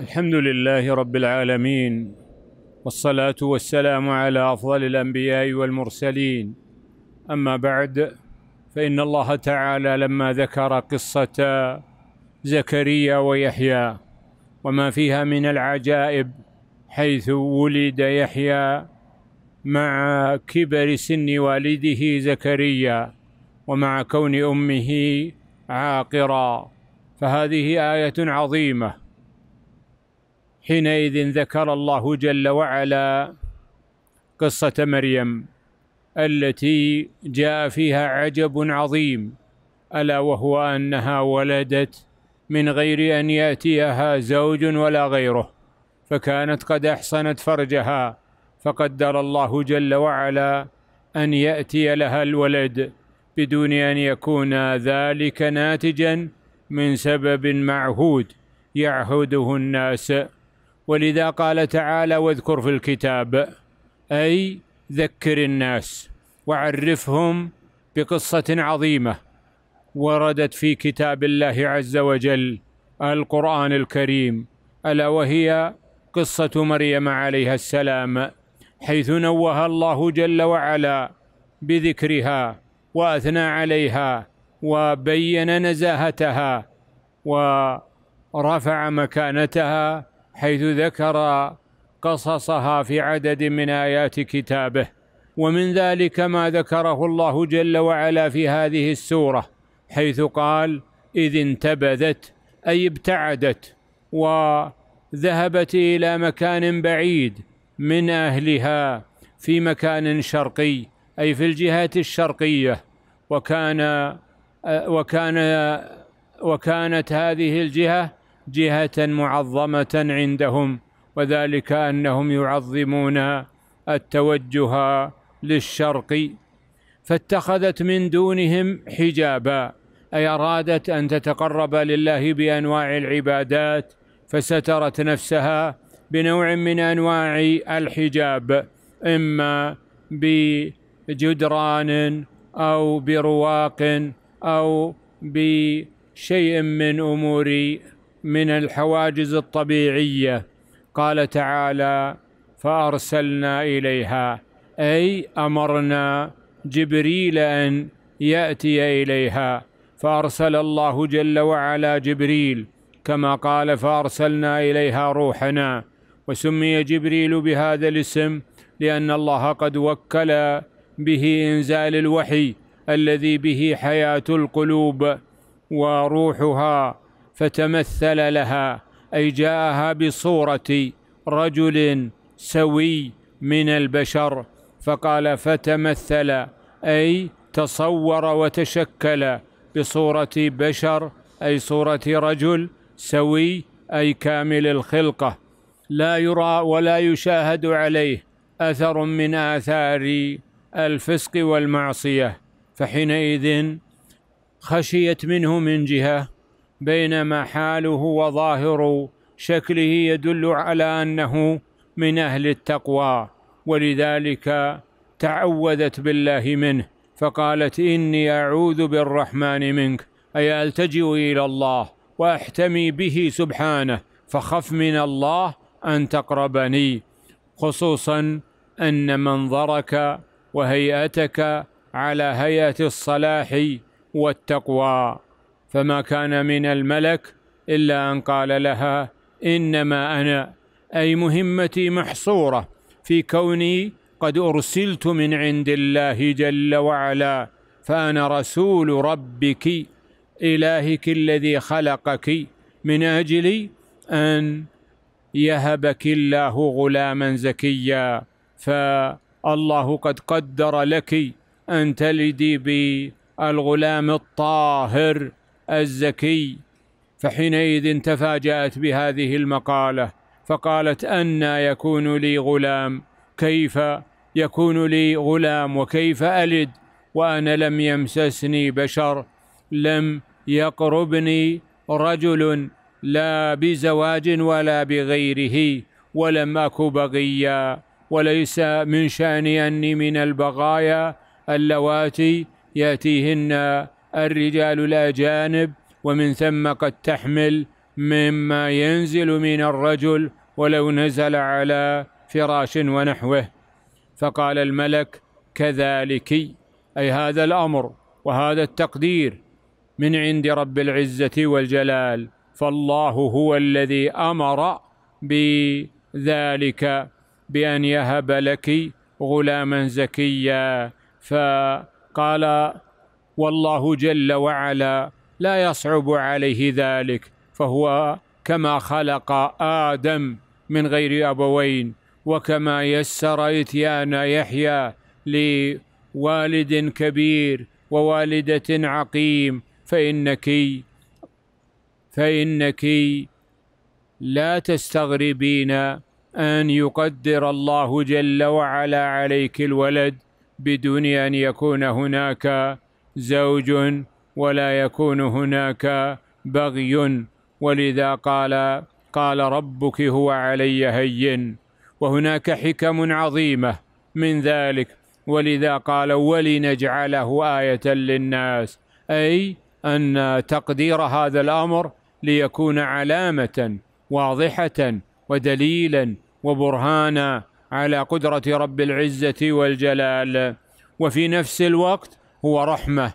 الحمد لله رب العالمين والصلاة والسلام على أفضل الأنبياء والمرسلين أما بعد فإن الله تعالى لما ذكر قصة زكريا ويحيى وما فيها من العجائب حيث ولد يحيى مع كبر سن والده زكريا ومع كون امه عاقرا فهذه ايه عظيمه حينئذ ذكر الله جل وعلا قصة مريم التي جاء فيها عجب عظيم ألا وهو أنها ولدت من غير أن يأتيها زوج ولا غيره فكانت قد أحصنت فرجها فقدر الله جل وعلا أن يأتي لها الولد بدون أن يكون ذلك ناتجا من سبب معهود يعهده الناس ولذا قال تعالى واذكر في الكتاب أي ذكر الناس وعرفهم بقصة عظيمة وردت في كتاب الله عز وجل القرآن الكريم ألا وهي قصة مريم عليها السلام حيث نوه الله جل وعلا بذكرها وأثنى عليها وبين نزاهتها ورفع مكانتها حيث ذكر قصصها في عدد من ايات كتابه ومن ذلك ما ذكره الله جل وعلا في هذه السوره حيث قال اذ انتبذت اي ابتعدت وذهبت الى مكان بعيد من اهلها في مكان شرقي اي في الجهه الشرقيه وكان وكان وكانت هذه الجهه جهة معظمة عندهم وذلك أنهم يعظمون التوجه للشرق فاتخذت من دونهم حجابا أي أرادت أن تتقرب لله بأنواع العبادات فسترت نفسها بنوع من أنواع الحجاب إما بجدران أو برواق أو بشيء من أمور من الحواجز الطبيعيه قال تعالى فارسلنا اليها اي امرنا جبريل ان ياتي اليها فارسل الله جل وعلا جبريل كما قال فارسلنا اليها روحنا وسمي جبريل بهذا الاسم لان الله قد وكل به انزال الوحي الذي به حياه القلوب وروحها فتمثل لها أي جاءها بصورة رجل سوي من البشر فقال فتمثل أي تصور وتشكل بصورة بشر أي صورة رجل سوي أي كامل الخلقة لا يرى ولا يشاهد عليه أثر من آثار الفسق والمعصية فحينئذ خشيت منه من جهة بينما حاله وظاهر شكله يدل على انه من اهل التقوى ولذلك تعوذت بالله منه فقالت اني اعوذ بالرحمن منك اي التجئ الى الله واحتمي به سبحانه فخف من الله ان تقربني خصوصا ان منظرك وهيئتك على هيئه الصلاح والتقوى فما كان من الملك إلا أن قال لها إنما أنا أي مهمتي محصورة في كوني قد أرسلت من عند الله جل وعلا فأنا رسول ربك إلهك الذي خلقك من أجل أن يهبك الله غلاما زكيا فالله قد قدر لك أن تلدي بالغلام الطاهر الزكي فحينئذ تفاجأت بهذه المقالة فقالت أنى يكون لي غلام كيف يكون لي غلام وكيف ألد وأنا لم يمسسني بشر لم يقربني رجل لا بزواج ولا بغيره ولم أك بغيا وليس من شأني أني من البغايا اللواتي يأتيهن الرجال الأجانب ومن ثم قد تحمل مما ينزل من الرجل ولو نزل على فراش ونحوه فقال الملك كذلك أي هذا الأمر وهذا التقدير من عند رب العزة والجلال فالله هو الذي أمر بذلك بأن يهب لك غلاما زكيا فقال والله جل وعلا لا يصعب عليه ذلك فهو كما خلق آدم من غير أبوين وكما يسر إتيان يحيى لوالد كبير ووالدة عقيم فإنك فإنك لا تستغربين أن يقدر الله جل وعلا عليك الولد بدون أن يكون هناك زوج ولا يكون هناك بغي ولذا قال قال ربك هو علي هين وهناك حكم عظيمه من ذلك ولذا قال ولنجعله ايه للناس اي ان تقدير هذا الامر ليكون علامه واضحه ودليلا وبرهانا على قدره رب العزه والجلال وفي نفس الوقت هو رحمه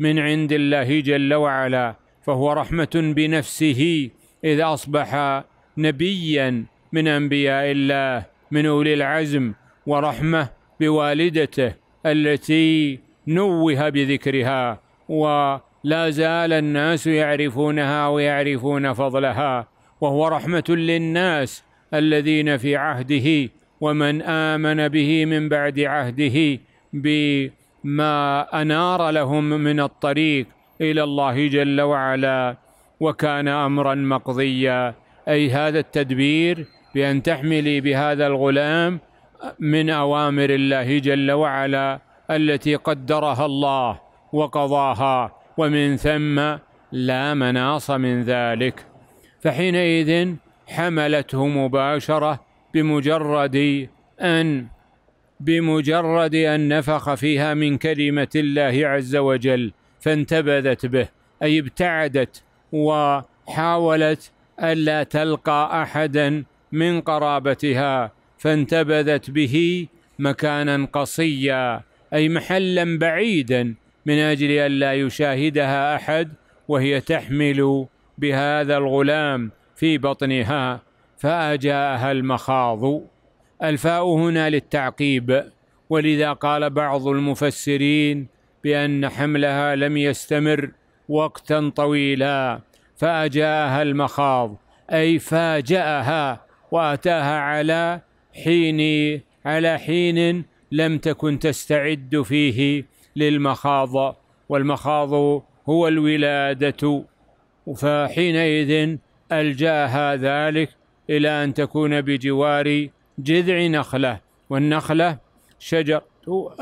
من عند الله جل وعلا فهو رحمه بنفسه اذ اصبح نبيا من انبياء الله من اولي العزم ورحمه بوالدته التي نوه بذكرها ولا زال الناس يعرفونها ويعرفون فضلها وهو رحمه للناس الذين في عهده ومن امن به من بعد عهده ب ما انار لهم من الطريق الى الله جل وعلا وكان امرا مقضيا اي هذا التدبير بان تحملي بهذا الغلام من اوامر الله جل وعلا التي قدرها الله وقضاها ومن ثم لا مناص من ذلك فحينئذ حملته مباشره بمجرد ان بمجرد أن نفخ فيها من كلمة الله عز وجل فانتبذت به أي ابتعدت وحاولت ألا تلقى أحدا من قرابتها فانتبذت به مكانا قصيا أي محلا بعيدا من أجل ألا يشاهدها أحد وهي تحمل بهذا الغلام في بطنها فأجاءها المخاض الفاء هنا للتعقيب ولذا قال بعض المفسرين بأن حملها لم يستمر وقتا طويلا فأجاءها المخاض أي فاجأها وأتاها على حين على حين لم تكن تستعد فيه للمخاض والمخاض هو الولادة فحينئذ ألجاها ذلك إلى أن تكون بجوار جذع نخلة والنخلة شجرة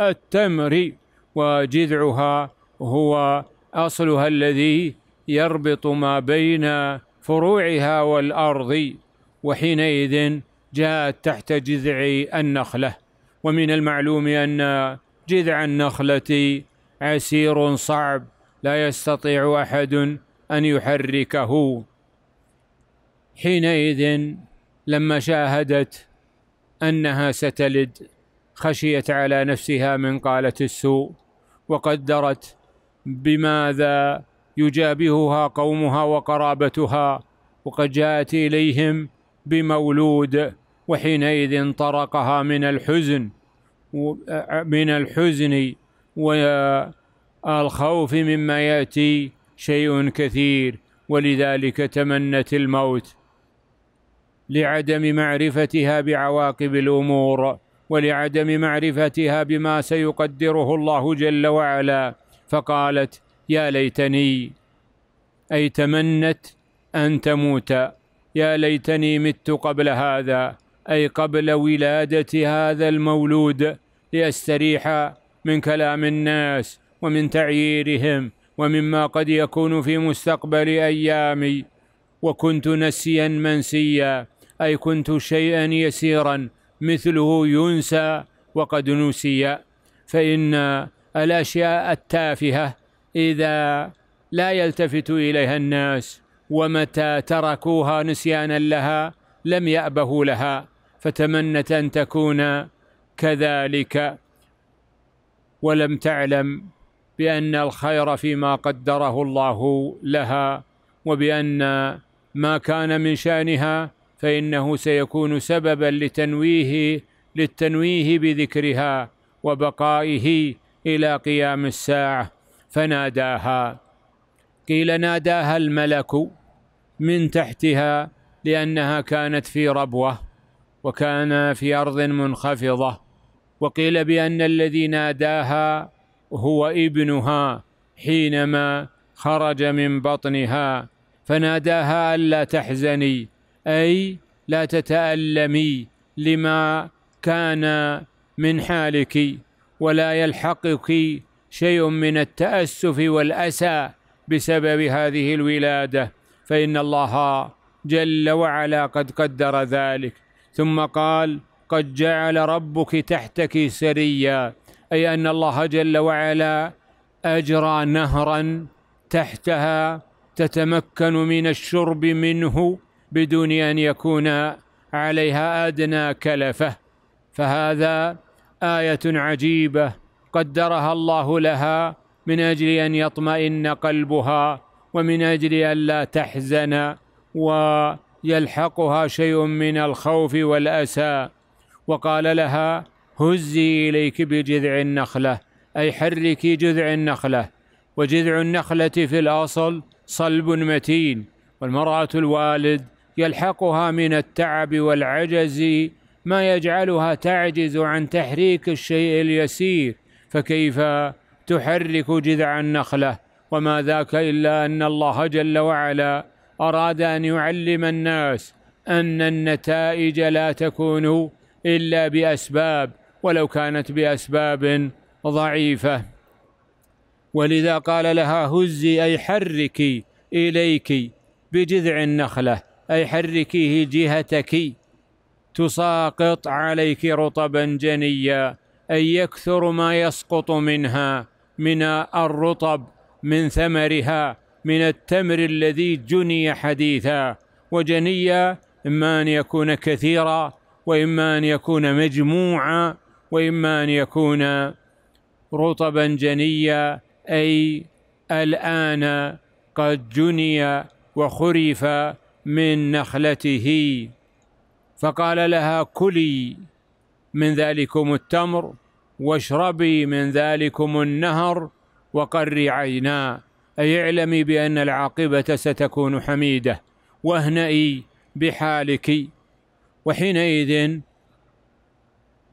التمر وجذعها هو أصلها الذي يربط ما بين فروعها والأرض وحينئذ جاءت تحت جذع النخلة ومن المعلوم أن جذع النخلة عسير صعب لا يستطيع أحد أن يحركه حينئذ لما شاهدت انها ستلد خشيت على نفسها من قاله السوء وقدرت بماذا يجابهها قومها وقرابتها وقد جاءت اليهم بمولود وحينئذ طرقها من الحزن من الحزن والخوف مما ياتي شيء كثير ولذلك تمنت الموت لعدم معرفتها بعواقب الامور ولعدم معرفتها بما سيقدره الله جل وعلا فقالت يا ليتني اي تمنت ان تموت يا ليتني مت قبل هذا اي قبل ولاده هذا المولود ليستريح من كلام الناس ومن تعييرهم ومما قد يكون في مستقبل ايامي وكنت نسيا منسيا أي كنت شيئا يسيرا مثله ينسى وقد نسي فإن الأشياء التافهة إذا لا يلتفت إليها الناس ومتى تركوها نسيانا لها لم يأبهوا لها فتمنت أن تكون كذلك ولم تعلم بأن الخير فيما قدره الله لها وبأن ما كان من شأنها فإنه سيكون سببا لتنويه للتنويه بذكرها وبقائه إلى قيام الساعة فناداها قيل ناداها الملك من تحتها لأنها كانت في ربوة وكان في أرض منخفضة وقيل بأن الذي ناداها هو ابنها حينما خرج من بطنها فناداها ألا تحزني أي لا تتألمي لما كان من حالك ولا يلحقك شيء من التأسف والأسى بسبب هذه الولادة فإن الله جل وعلا قد قدر ذلك ثم قال قد جعل ربك تحتك سريا أي أن الله جل وعلا أجرى نهرا تحتها تتمكن من الشرب منه بدون أن يكون عليها أدنى كلفة فهذا آية عجيبة قدرها الله لها من أجل أن يطمئن قلبها ومن أجل ألا تحزن ويلحقها شيء من الخوف والأسى وقال لها هزي إليك بجذع النخلة أي حركي جذع النخلة وجذع النخلة في الأصل صلب متين والمرأة الوالد يلحقها من التعب والعجز ما يجعلها تعجز عن تحريك الشيء اليسير فكيف تحرك جذع النخله وما ذاك الا ان الله جل وعلا اراد ان يعلم الناس ان النتائج لا تكون الا باسباب ولو كانت باسباب ضعيفه ولذا قال لها هزي اي حركي اليك بجذع النخله أي حركيه جهتك تساقط عليك رطبا جنيا أي يكثر ما يسقط منها من الرطب من ثمرها من التمر الذي جني حديثا وجنيا إما أن يكون كثيرا وإما أن يكون مجموعا وإما أن يكون رطبا جنيا أي الآن قد جني وخرف من نخلته فقال لها كلي من ذلكم التمر واشربي من ذلكم النهر وقري عينا أي اعلمي بأن العاقبة ستكون حميدة واهنئي بحالك وحينئذ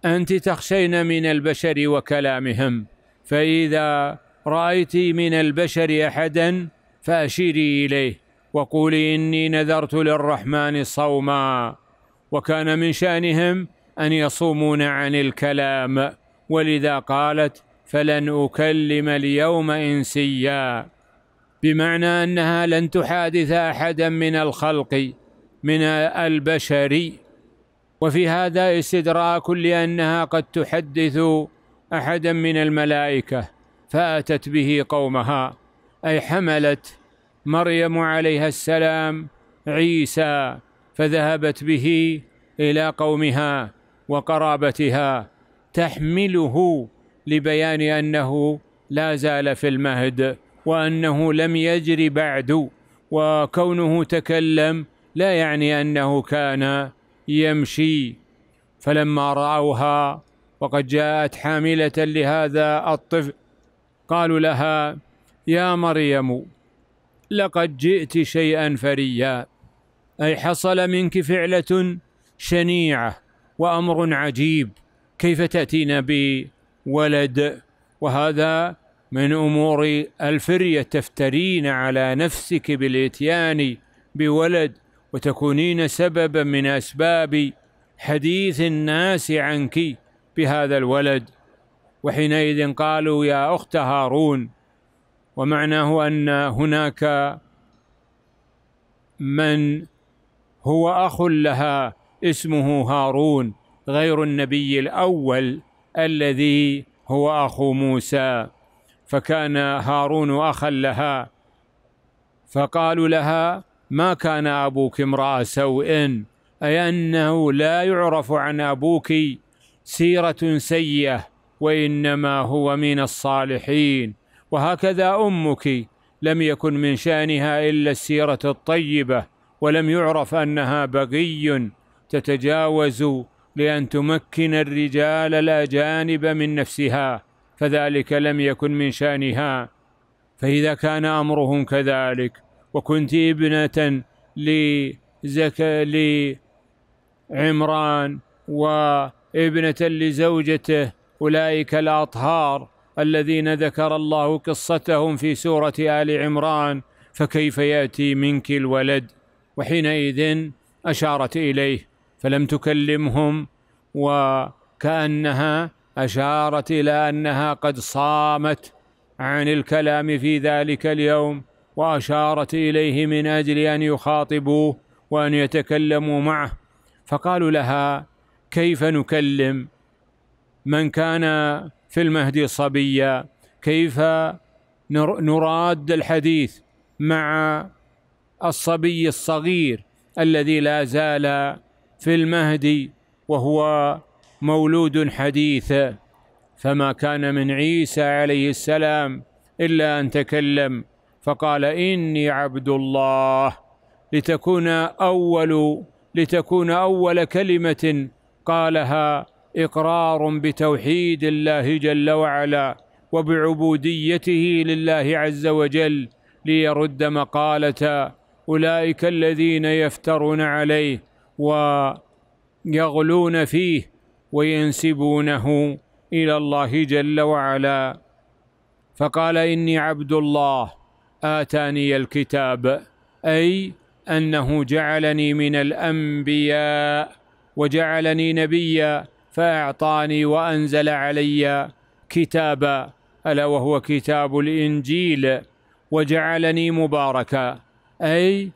أنت تخشين من البشر وكلامهم فإذا رأيت من البشر أحدا فأشيري إليه وقولي إني نذرت للرحمن صوما وكان من شأنهم أن يصومون عن الكلام ولذا قالت فلن أكلم اليوم إنسيا بمعنى أنها لن تحادث أحدا من الخلق من البشر وفي هذا استدراك لأنها قد تحدث أحدا من الملائكة فأتت به قومها أي حملت مريم عليها السلام عيسى فذهبت به الى قومها وقرابتها تحمله لبيان انه لا زال في المهد وانه لم يجر بعد وكونه تكلم لا يعني انه كان يمشي فلما راوها وقد جاءت حامله لهذا الطفل قالوا لها يا مريم لقد جئت شيئا فريا اي حصل منك فعله شنيعه وامر عجيب كيف تاتينا بولد وهذا من امور الفريه تفترين على نفسك بالاتيان بولد وتكونين سببا من اسباب حديث الناس عنك بهذا الولد وحينئذ قالوا يا اخت هارون ومعناه ان هناك من هو اخ لها اسمه هارون غير النبي الاول الذي هو اخو موسى فكان هارون اخا لها فقالوا لها ما كان ابوك امرا سوء اي انه لا يعرف عن ابوك سيره سيئه وانما هو من الصالحين وهكذا امك لم يكن من شانها الا السيره الطيبه ولم يعرف انها بقي تتجاوز لان تمكن الرجال الاجانب من نفسها فذلك لم يكن من شانها فاذا كان امرهم كذلك وكنت ابنه لزك لعمران وابنه لزوجته اولئك الاطهار الذين ذكر الله قصتهم في سوره ال عمران فكيف ياتي منك الولد وحينئذ اشارت اليه فلم تكلمهم وكانها اشارت الى انها قد صامت عن الكلام في ذلك اليوم واشارت اليه من اجل ان يخاطبوه وان يتكلموا معه فقالوا لها كيف نكلم من كان في المهدي صبيا كيف نراد الحديث مع الصبي الصغير الذي لا زال في المهدي وهو مولود حديث فما كان من عيسى عليه السلام الا ان تكلم فقال اني عبد الله لتكون اول لتكون اول كلمه قالها إقرار بتوحيد الله جل وعلا وبعبوديته لله عز وجل ليرد مقالة أولئك الذين يفترون عليه ويغلون فيه وينسبونه إلى الله جل وعلا فقال إني عبد الله آتاني الكتاب أي أنه جعلني من الأنبياء وجعلني نبيًّا فأعطاني وأنزل علي كتابا ألا وهو كتاب الإنجيل وجعلني مباركا أي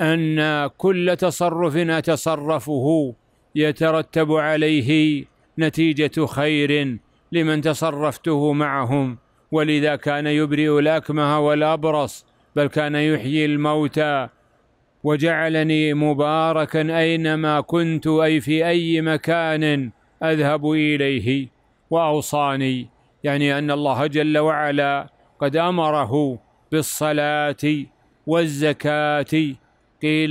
أن كل تصرف أتصرفه يترتب عليه نتيجة خير لمن تصرفته معهم ولذا كان يبرئ الأكمه والأبرص بل كان يحيي الموتى وجعلني مباركا أينما كنت أي في أي مكان اذهب اليه واوصاني يعني ان الله جل وعلا قد امره بالصلاه والزكاه قيل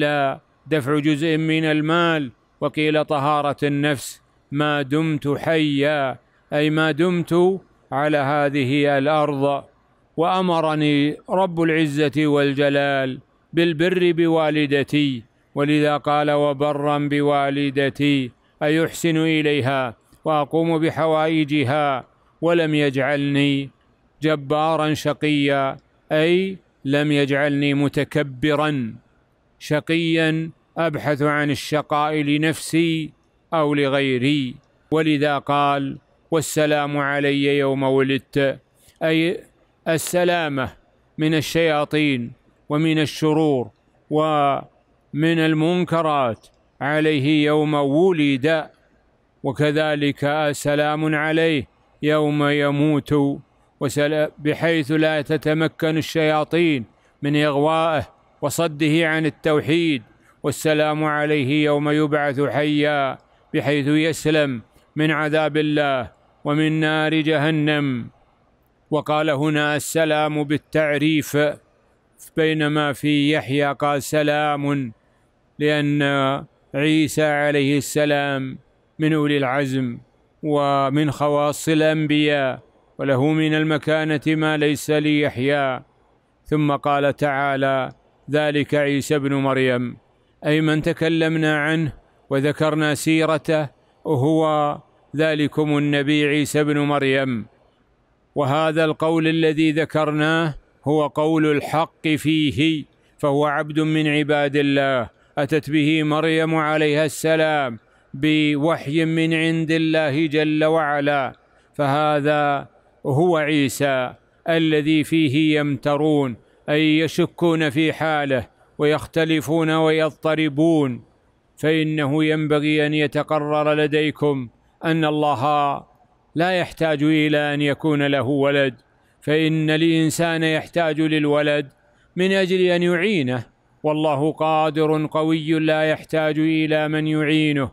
دفع جزء من المال وقيل طهاره النفس ما دمت حيا اي ما دمت على هذه الارض وامرني رب العزه والجلال بالبر بوالدتي ولذا قال وبرا بوالدتي أيحسن إليها وأقوم بحوائجها ولم يجعلني جبارا شقيا أي لم يجعلني متكبرا شقيا أبحث عن الشقاء لنفسي أو لغيري ولذا قال والسلام علي يوم ولدت أي السلامة من الشياطين ومن الشرور ومن المنكرات عليه يوم ولد وكذلك سلام عليه يوم يموت بحيث لا تتمكن الشياطين من إغوائه وصده عن التوحيد والسلام عليه يوم يبعث حيا بحيث يسلم من عذاب الله ومن نار جهنم وقال هنا السلام بالتعريف بينما في يحيى قال سلام لأن عيسى عليه السلام من أولي العزم ومن خواص الأنبياء وله من المكانة ما ليس ليحيى ثم قال تعالى ذلك عيسى بن مريم أي من تكلمنا عنه وذكرنا سيرته وهو ذلكم النبي عيسى بن مريم وهذا القول الذي ذكرناه هو قول الحق فيه فهو عبد من عباد الله أتت به مريم عليها السلام بوحي من عند الله جل وعلا فهذا هو عيسى الذي فيه يمترون أي يشكون في حاله ويختلفون ويضطربون فإنه ينبغي أن يتقرر لديكم أن الله لا يحتاج إلى أن يكون له ولد فإن الإنسان يحتاج للولد من أجل أن يعينه والله قادر قوي لا يحتاج الى من يعينه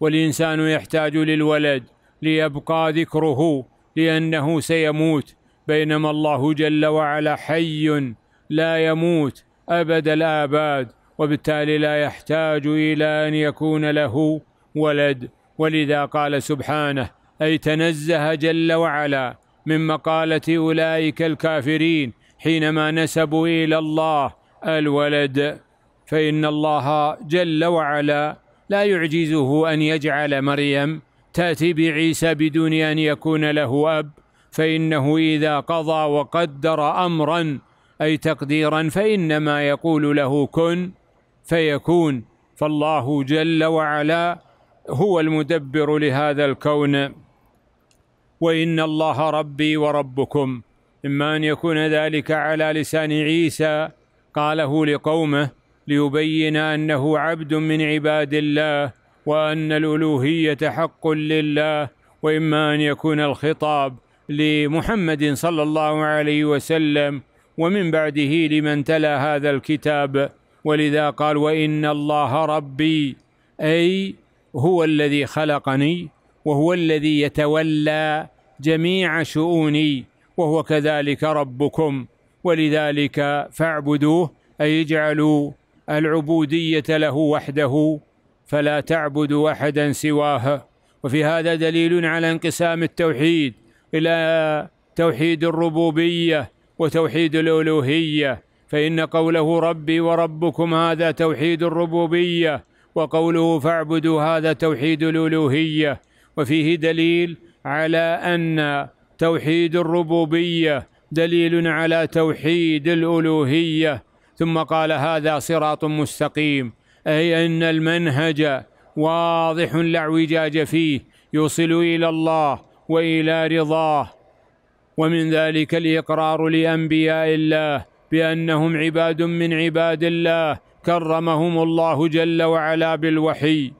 والانسان يحتاج للولد ليبقى ذكره لانه سيموت بينما الله جل وعلا حي لا يموت ابد الاباد وبالتالي لا يحتاج الى ان يكون له ولد ولذا قال سبحانه اي تنزه جل وعلا من مقاله اولئك الكافرين حينما نسبوا الى الله الولد فإن الله جل وعلا لا يعجزه أن يجعل مريم تأتي بعيسى بدون أن يكون له أب فإنه إذا قضى وقدر أمرا أي تقديرا فإنما يقول له كن فيكون فالله جل وعلا هو المدبر لهذا الكون وإن الله ربي وربكم إما أن يكون ذلك على لسان عيسى قاله لقومه ليبين انه عبد من عباد الله وان الالوهيه حق لله واما ان يكون الخطاب لمحمد صلى الله عليه وسلم ومن بعده لمن تلا هذا الكتاب ولذا قال وان الله ربي اي هو الذي خلقني وهو الذي يتولى جميع شؤوني وهو كذلك ربكم ولذلك فاعبدوه أي اجعلوا العبودية له وحده فلا تعبدوا أحدا سواه وفي هذا دليل على انقسام التوحيد إلى توحيد الربوبية وتوحيد الألوهية فإن قوله ربي وربكم هذا توحيد الربوبية وقوله فاعبدوا هذا توحيد الألوهية وفيه دليل على أن توحيد الربوبية دليل على توحيد الألوهية ثم قال هذا صراط مستقيم أي أن المنهج واضح لا اعوجاج فيه يوصل إلى الله وإلى رضاه ومن ذلك الإقرار لأنبياء الله بأنهم عباد من عباد الله كرمهم الله جل وعلا بالوحي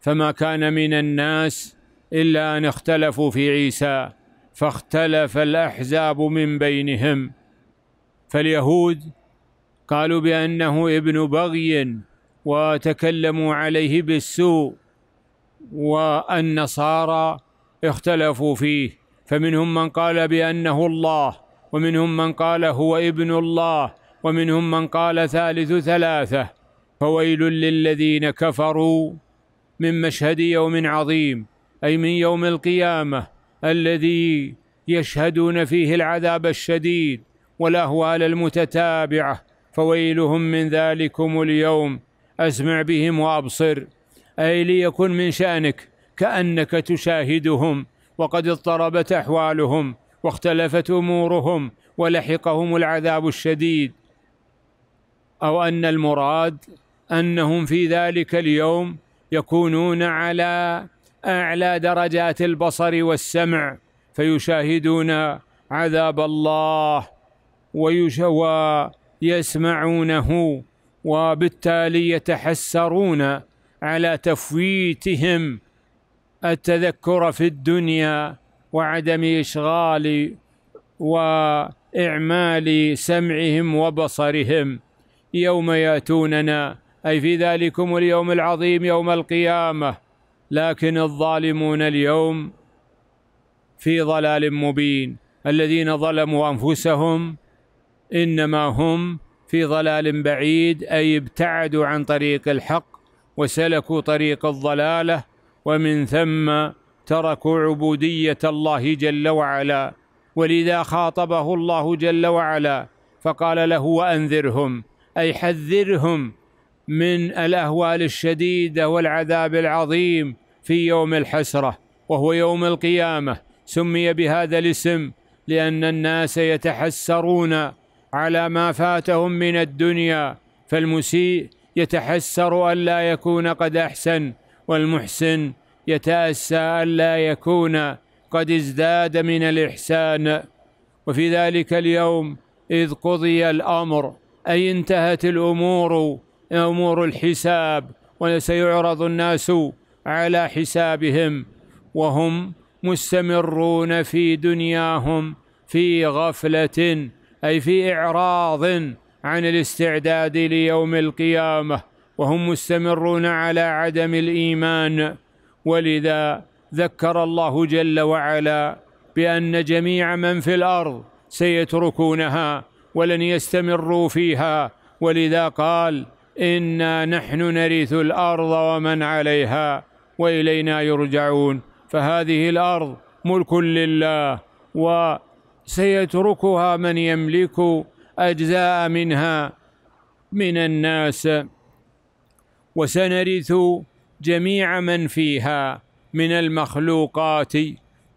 فما كان من الناس إلا أن اختلفوا في عيسى فاختلف الأحزاب من بينهم فاليهود قالوا بأنه ابن بغي وتكلموا عليه بالسوء والنصارى اختلفوا فيه فمنهم من قال بأنه الله ومنهم من قال هو ابن الله ومنهم من قال ثالث ثلاثة فويل للذين كفروا من مشهد يوم عظيم أي من يوم القيامة الذي يشهدون فيه العذاب الشديد والاهوال المتتابعه فويلهم من ذلكم اليوم اسمع بهم وابصر اي ليكن من شانك كانك تشاهدهم وقد اضطربت احوالهم واختلفت امورهم ولحقهم العذاب الشديد او ان المراد انهم في ذلك اليوم يكونون على اعلى درجات البصر والسمع فيشاهدون عذاب الله ويسمعونه وبالتالي يتحسرون على تفويتهم التذكر في الدنيا وعدم اشغال واعمال سمعهم وبصرهم يوم ياتوننا اي في ذلكم اليوم العظيم يوم القيامه لكن الظالمون اليوم في ضلال مبين الذين ظلموا انفسهم انما هم في ضلال بعيد اي ابتعدوا عن طريق الحق وسلكوا طريق الضلاله ومن ثم تركوا عبوديه الله جل وعلا ولذا خاطبه الله جل وعلا فقال له وانذرهم اي حذرهم من الاهوال الشديده والعذاب العظيم في يوم الحسره وهو يوم القيامه سمي بهذا الاسم لان الناس يتحسرون على ما فاتهم من الدنيا فالمسيء يتحسر الا يكون قد احسن والمحسن يتاسى الا يكون قد ازداد من الاحسان وفي ذلك اليوم اذ قضي الامر اي انتهت الامور امور الحساب وسيعرض الناس على حسابهم وهم مستمرون في دنياهم في غفله اي في اعراض عن الاستعداد ليوم القيامه وهم مستمرون على عدم الايمان ولذا ذكر الله جل وعلا بان جميع من في الارض سيتركونها ولن يستمروا فيها ولذا قال انا نحن نرث الارض ومن عليها والينا يرجعون فهذه الارض ملك لله وسيتركها من يملك اجزاء منها من الناس وسنرث جميع من فيها من المخلوقات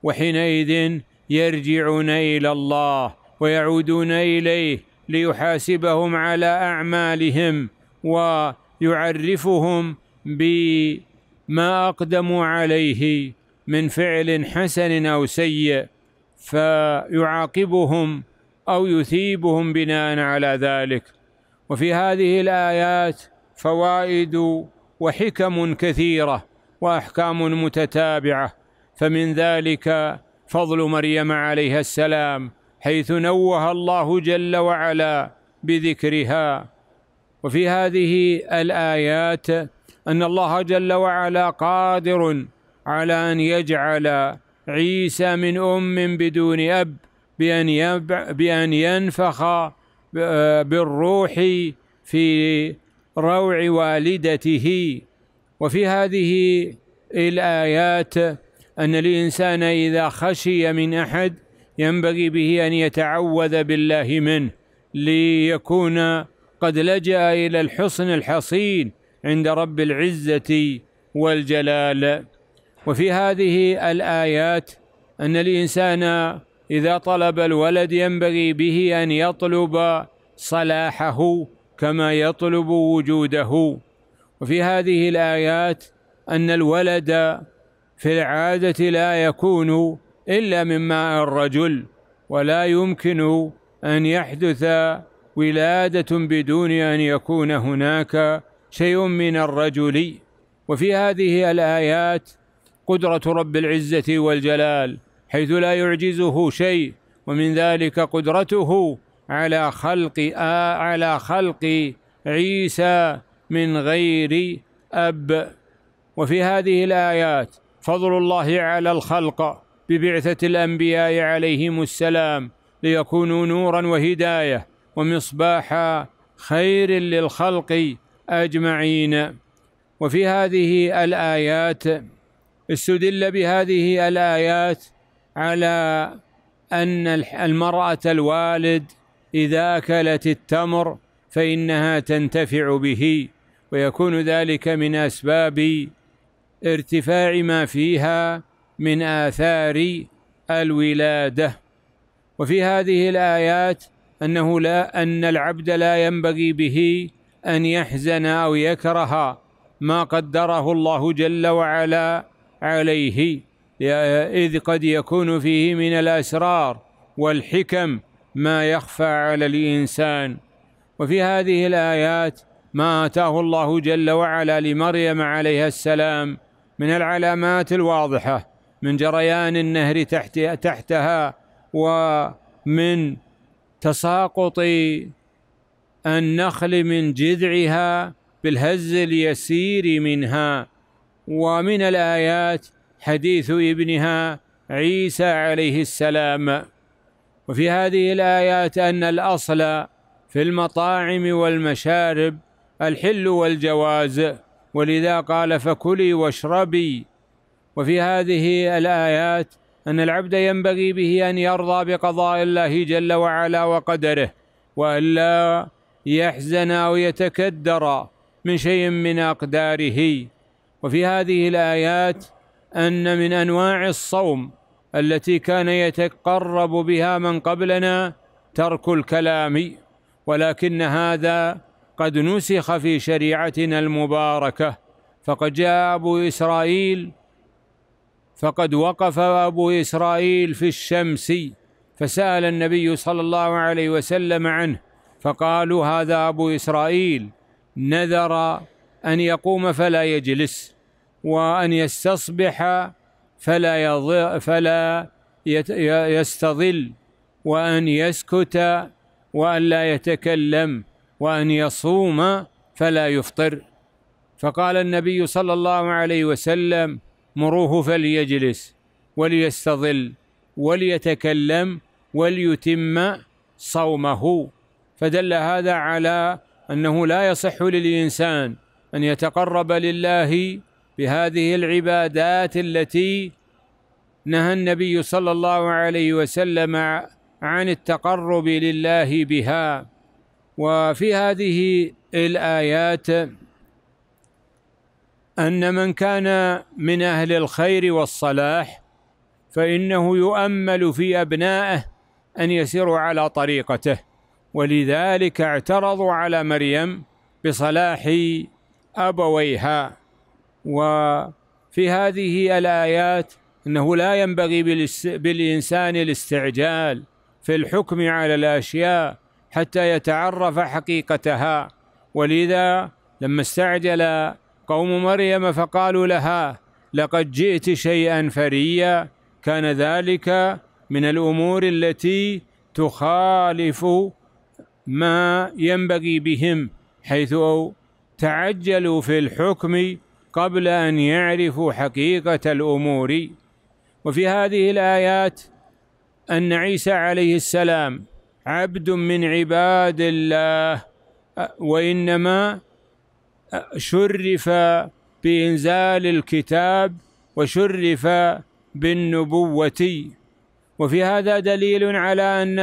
وحينئذ يرجعون الى الله ويعودون اليه ليحاسبهم على اعمالهم ويعرفهم ب ما أقدموا عليه من فعل حسن أو سيء فيعاقبهم أو يثيبهم بناء على ذلك وفي هذه الآيات فوائد وحكم كثيرة وأحكام متتابعة فمن ذلك فضل مريم عليها السلام حيث نوه الله جل وعلا بذكرها وفي هذه الآيات أن الله جل وعلا قادر على أن يجعل عيسى من أم بدون أب بأن بأن ينفخ آه، بالروح في روع والدته وفي هذه الآيات أن الإنسان إذا خشي من أحد ينبغي به أن يتعوذ بالله منه ليكون قد لجأ إلى الحصن الحصين عند رب العزة والجلال وفي هذه الآيات أن الإنسان إذا طلب الولد ينبغي به أن يطلب صلاحه كما يطلب وجوده وفي هذه الآيات أن الولد في العادة لا يكون إلا من ماء الرجل ولا يمكن أن يحدث ولادة بدون أن يكون هناك شيء من الرجل وفي هذه الآيات قدرة رب العزة والجلال حيث لا يعجزه شيء ومن ذلك قدرته على خلق آه على خلق عيسى من غير أب وفي هذه الآيات فضل الله على الخلق ببعثة الأنبياء عليهم السلام ليكونوا نورا وهداية ومصباح خير للخلق اجمعين وفي هذه الايات استدل بهذه الايات على ان المراه الوالد اذا اكلت التمر فانها تنتفع به ويكون ذلك من اسباب ارتفاع ما فيها من آثار الولادة وفي هذه الآيات أنه لا أن العبد لا ينبغي به أن يحزن أو يكره ما قدره الله جل وعلا عليه إذ قد يكون فيه من الأسرار والحكم ما يخفى على الإنسان وفي هذه الآيات ما آتاه الله جل وعلا لمريم عليها السلام من العلامات الواضحة من جريان النهر تحت تحتها ومن تساقط النخل من جذعها بالهز اليسير منها ومن الآيات حديث ابنها عيسى عليه السلام وفي هذه الآيات أن الأصل في المطاعم والمشارب الحل والجواز ولذا قال فكلي واشربي وفي هذه الآيات أن العبد ينبغي به أن يرضى بقضاء الله جل وعلا وقدره وألا يحزن أو يتكدر من شيء من أقداره وفي هذه الآيات أن من أنواع الصوم التي كان يتقرب بها من قبلنا ترك الكلام ولكن هذا قد نسخ في شريعتنا المباركة فقد جاء أبو إسرائيل فقد وقف أبو إسرائيل في الشمس فسأل النبي صلى الله عليه وسلم عنه فقالوا هذا أبو إسرائيل نذر أن يقوم فلا يجلس وأن يستصبح فلا يض... فلا يت... يستظل وأن يسكت وأن لا يتكلم وأن يصوم فلا يفطر فقال النبي صلى الله عليه وسلم مروه فليجلس وليستظل وليتكلم وليتم صومه فدل هذا على انه لا يصح للانسان ان يتقرب لله بهذه العبادات التي نهى النبي صلى الله عليه وسلم عن التقرب لله بها وفي هذه الايات ان من كان من اهل الخير والصلاح فانه يؤمل في ابنائه ان يسيروا على طريقته ولذلك اعترضوا على مريم بصلاح أبويها وفي هذه الآيات أنه لا ينبغي بالإنسان الاستعجال في الحكم على الأشياء حتى يتعرف حقيقتها ولذا لما استعجل قوم مريم فقالوا لها لقد جئت شيئا فريا كان ذلك من الأمور التي تخالف ما ينبغي بهم حيث تعجلوا في الحكم قبل أن يعرفوا حقيقة الأمور وفي هذه الآيات أن عيسى عليه السلام عبد من عباد الله وإنما شرف بإنزال الكتاب وشرف بالنبوة وفي هذا دليل على أن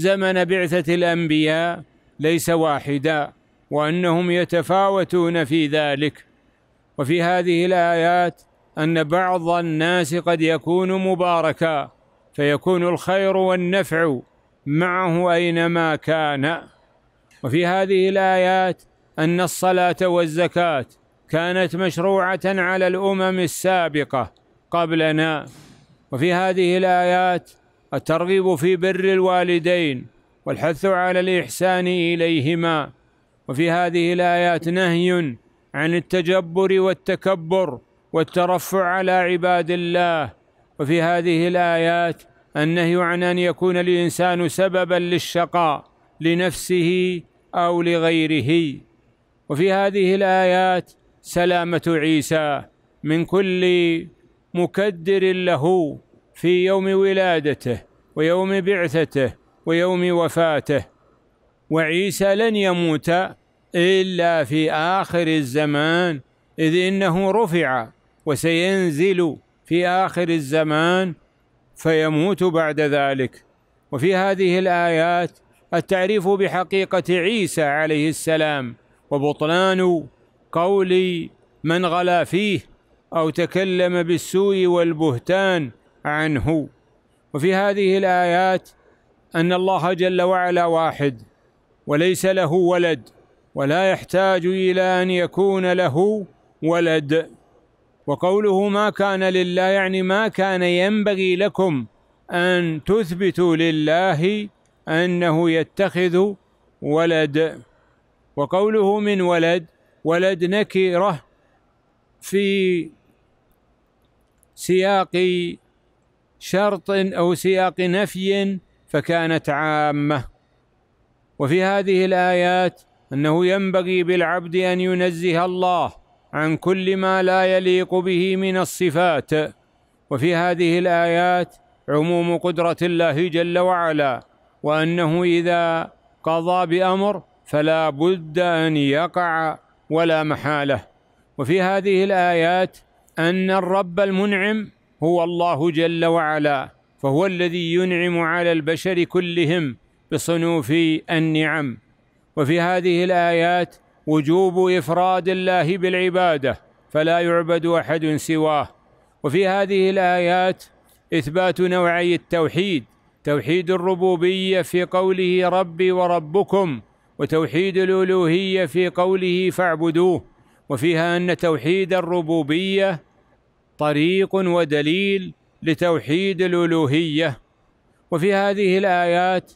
زمن بعثة الأنبياء ليس واحدا وأنهم يتفاوتون في ذلك وفي هذه الآيات أن بعض الناس قد يكون مباركا فيكون الخير والنفع معه أينما كان وفي هذه الآيات أن الصلاة والزكاة كانت مشروعة على الأمم السابقة قبلنا وفي هذه الآيات الترغيب في بر الوالدين والحث على الإحسان إليهما وفي هذه الآيات نهي عن التجبر والتكبر والترفع على عباد الله وفي هذه الآيات النهي عن أن يكون الإنسان سببا للشقاء لنفسه أو لغيره وفي هذه الآيات سلامة عيسى من كل مكدر له في يوم ولادته ويوم بعثته ويوم وفاته وعيسى لن يموت إلا في آخر الزمان إذ إنه رفع وسينزل في آخر الزمان فيموت بعد ذلك وفي هذه الآيات التعريف بحقيقة عيسى عليه السلام وبطلان قول من غلا فيه أو تكلم بالسوء والبهتان عنه وفي هذه الايات ان الله جل وعلا واحد وليس له ولد ولا يحتاج الى ان يكون له ولد وقوله ما كان لله يعني ما كان ينبغي لكم ان تثبتوا لله انه يتخذ ولد وقوله من ولد ولد نكره في سياق شرط او سياق نفي فكانت عامه وفي هذه الايات انه ينبغي بالعبد ان ينزه الله عن كل ما لا يليق به من الصفات وفي هذه الايات عموم قدره الله جل وعلا وانه اذا قضى بامر فلا بد ان يقع ولا محاله وفي هذه الايات ان الرب المنعم هو الله جل وعلا فهو الذي ينعم على البشر كلهم بصنوف النعم وفي هذه الايات وجوب افراد الله بالعباده فلا يعبد احد سواه وفي هذه الايات اثبات نوعي التوحيد توحيد الربوبيه في قوله ربي وربكم وتوحيد الالوهيه في قوله فاعبدوه وفيها ان توحيد الربوبيه طريق ودليل لتوحيد الالوهيه وفي هذه الايات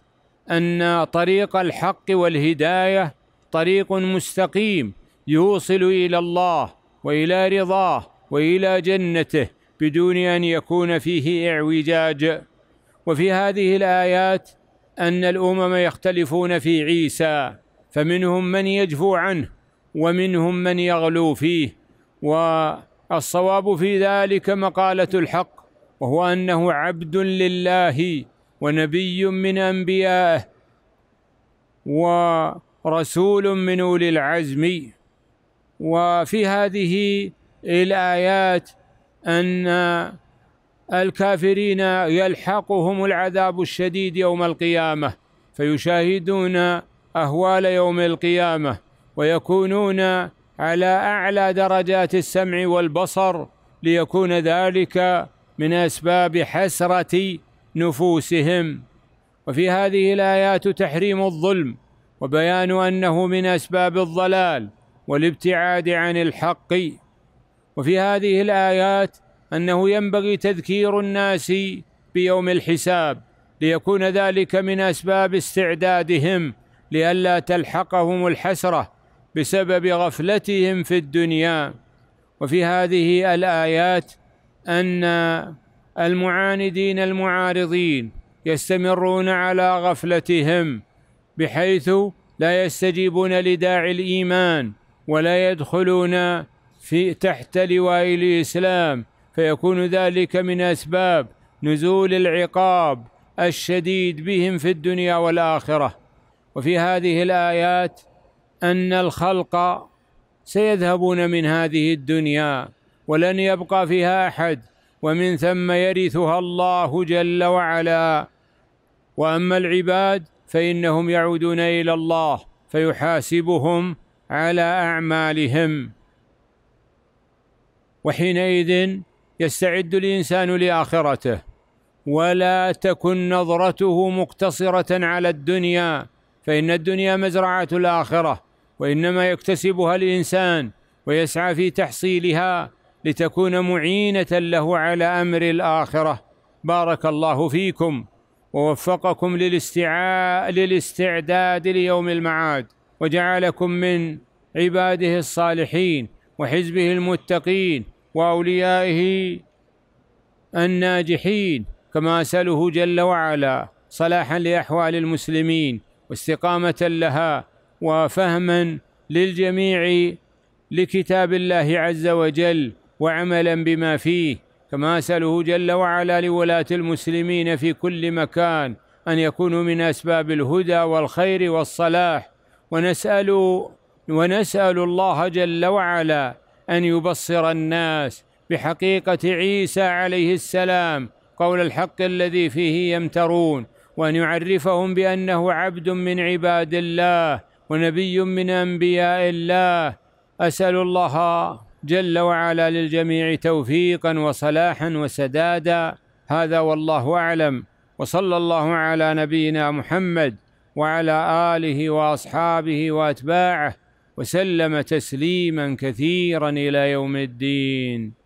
ان طريق الحق والهدايه طريق مستقيم يوصل الى الله والى رضاه والى جنته بدون ان يكون فيه اعوجاج وفي هذه الايات ان الامم يختلفون في عيسى فمنهم من يجفو عنه ومنهم من يغلو فيه و الصواب في ذلك مقالة الحق وهو أنه عبد لله ونبي من أنبيائه ورسول من أولي العزم وفي هذه الآيات أن الكافرين يلحقهم العذاب الشديد يوم القيامة فيشاهدون أهوال يوم القيامة ويكونون على اعلى درجات السمع والبصر ليكون ذلك من اسباب حسره نفوسهم وفي هذه الايات تحريم الظلم وبيان انه من اسباب الضلال والابتعاد عن الحق وفي هذه الايات انه ينبغي تذكير الناس بيوم الحساب ليكون ذلك من اسباب استعدادهم لئلا تلحقهم الحسره بسبب غفلتهم في الدنيا وفي هذه الايات ان المعاندين المعارضين يستمرون على غفلتهم بحيث لا يستجيبون لداعي الايمان ولا يدخلون في تحت لواء الاسلام فيكون ذلك من اسباب نزول العقاب الشديد بهم في الدنيا والاخره وفي هذه الايات أن الخلق سيذهبون من هذه الدنيا ولن يبقى فيها أحد ومن ثم يرثها الله جل وعلا وأما العباد فإنهم يعودون إلى الله فيحاسبهم على أعمالهم وحينئذ يستعد الإنسان لآخرته ولا تكن نظرته مقتصرة على الدنيا فإن الدنيا مزرعة الآخرة وانما يكتسبها الانسان ويسعى في تحصيلها لتكون معينه له على امر الاخره بارك الله فيكم ووفقكم للاستعاء للاستعداد ليوم المعاد وجعلكم من عباده الصالحين وحزبه المتقين واوليائه الناجحين كما اساله جل وعلا صلاحا لاحوال المسلمين واستقامه لها وفهما للجميع لكتاب الله عز وجل وعملا بما فيه كما اساله جل وعلا لولاه المسلمين في كل مكان ان يكونوا من اسباب الهدى والخير والصلاح ونسال ونسال الله جل وعلا ان يبصر الناس بحقيقه عيسى عليه السلام قول الحق الذي فيه يمترون وان يعرفهم بانه عبد من عباد الله ونبي من أنبياء الله أسأل الله جل وعلا للجميع توفيقا وصلاحا وسدادا هذا والله أعلم وصلى الله على نبينا محمد وعلى آله وأصحابه وأتباعه وسلم تسليما كثيرا إلى يوم الدين